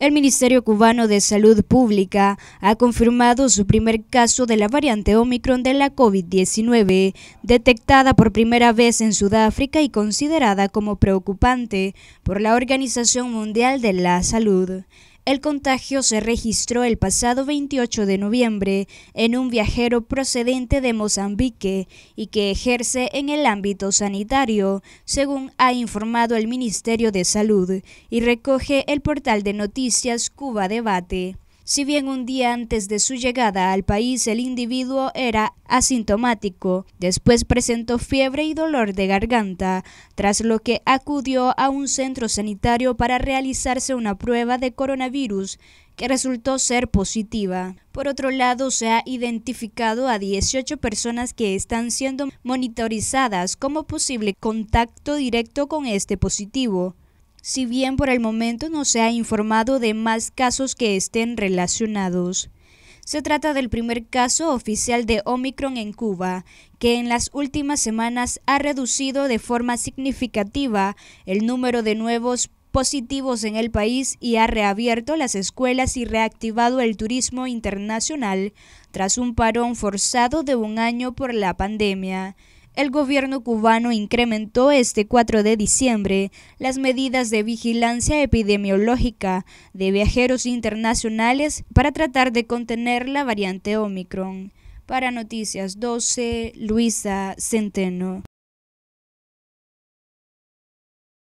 El Ministerio Cubano de Salud Pública ha confirmado su primer caso de la variante Omicron de la COVID-19, detectada por primera vez en Sudáfrica y considerada como preocupante por la Organización Mundial de la Salud. El contagio se registró el pasado 28 de noviembre en un viajero procedente de Mozambique y que ejerce en el ámbito sanitario, según ha informado el Ministerio de Salud y recoge el portal de noticias Cuba Debate. Si bien un día antes de su llegada al país el individuo era asintomático, después presentó fiebre y dolor de garganta, tras lo que acudió a un centro sanitario para realizarse una prueba de coronavirus que resultó ser positiva. Por otro lado, se ha identificado a 18 personas que están siendo monitorizadas como posible contacto directo con este positivo si bien por el momento no se ha informado de más casos que estén relacionados. Se trata del primer caso oficial de Omicron en Cuba, que en las últimas semanas ha reducido de forma significativa el número de nuevos positivos en el país y ha reabierto las escuelas y reactivado el turismo internacional tras un parón forzado de un año por la pandemia el gobierno cubano incrementó este 4 de diciembre las medidas de vigilancia epidemiológica de viajeros internacionales para tratar de contener la variante Omicron. Para Noticias 12, Luisa Centeno.